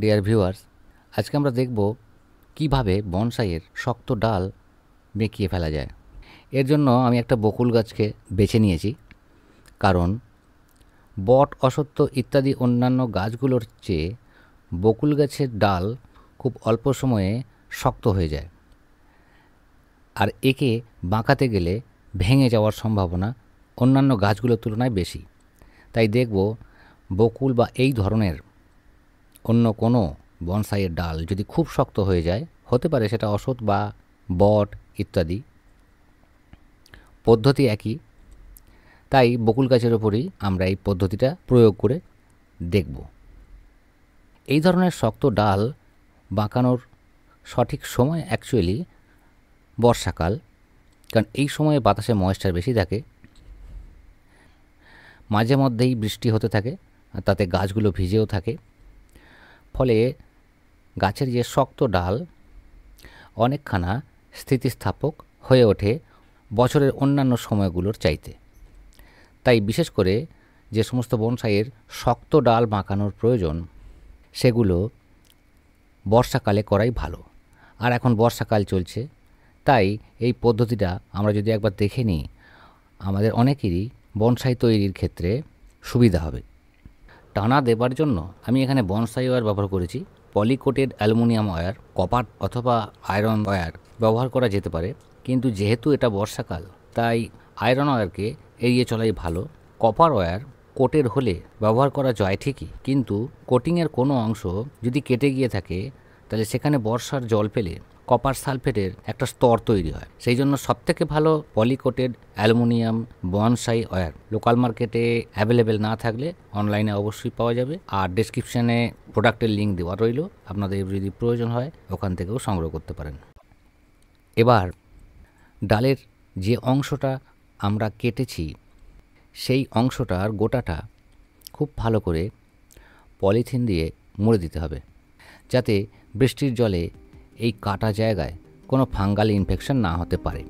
dear viewers আজকে আমরা দেখব কিভাবে বনসাইয়ের শক্ত ডাল বেঁকিয়ে ফেলা যায় এর জন্য আমি একটা বকুল গাছকে বেছে নিয়েছি কারণ বট অসত্য ইত্যাদি অন্যান্য গাছগুলোর চেয়ে বকুল গাছের ডাল খুব অল্প সময়ে শক্ত হয়ে যায় আর একে বাঁকাতে গেলে ভেঙে যাওয়ার সম্ভাবনা অন্যান্য গাছগুলোর তুলনায় বেশি তাই দেখব বকুল বা এই ধরনের অন্য কোনো বনসাইয়ের ডাল যদি খুব শক্ত হয়ে যায় হতে পারে সেটা অসৎ বা বট ইত্যাদি পদ্ধতি একই তাই বকুল গাছের ওপরই আমরা এই পদ্ধতিটা প্রয়োগ করে দেখব এই ধরনের শক্ত ডাল বাঁকানোর সঠিক সময় অ্যাকচুয়ালি বর্ষাকাল কারণ এই সময়ে বাতাসে ময়েশ্চার বেশি থাকে মাঝে মধ্যেই বৃষ্টি হতে থাকে আর তাতে গাছগুলো ভিজেও থাকে ফলে গাছের যে শক্ত ডাল অনেকখানা স্থিতিস্থাপক হয়ে ওঠে বছরের অন্যান্য সময়গুলোর চাইতে তাই বিশেষ করে যে সমস্ত বনসাইয়ের শক্ত ডাল মাখানোর প্রয়োজন সেগুলো বর্ষাকালে করাই ভালো আর এখন বর্ষাকাল চলছে তাই এই পদ্ধতিটা আমরা যদি একবার দেখে নিই আমাদের অনেকেরই বনসাই তৈরির ক্ষেত্রে সুবিধা হবে টানা দেবার জন্য আমি এখানে বনসাই ওয়ার ব্যবহার করেছি পলিকোটেড অ্যালুমিনিয়াম ওয়ার কপার অথবা আয়রন ওয়ার ব্যবহার করা যেতে পারে কিন্তু যেহেতু এটা বর্ষাকাল তাই আয়রন ওয়ারকে এড়িয়ে চলাই ভালো কপার ওয়ার কোটের হলে ব্যবহার করা যায় ঠিকই কিন্তু কোটিংয়ের কোনো অংশ যদি কেটে গিয়ে থাকে তাহলে সেখানে বর্ষার জল পেলে কপার সালফেটের একটা স্তর তৈরি হয় সেই জন্য সবথেকে ভালো polycoated aluminium bonsai wire local মার্কেটে অ্যাভেলেবেল না থাকলে অনলাইনে অবশ্যই পাওয়া যাবে আর ডিসক্রিপশানে প্রোডাক্টের লিঙ্ক দেওয়া রইল আপনাদের যদি প্রয়োজন হয় ওখান থেকেও সংগ্রহ করতে পারেন এবার ডালের যে অংশটা আমরা কেটেছি সেই অংশটার গোটাটা খুব ভালো করে পলিথিন দিয়ে মুড়ে দিতে হবে যাতে বৃষ্টির জলে এই কাটা জায়গায় কোনো ফাঙ্গাল ইনফেকশন না হতে পারে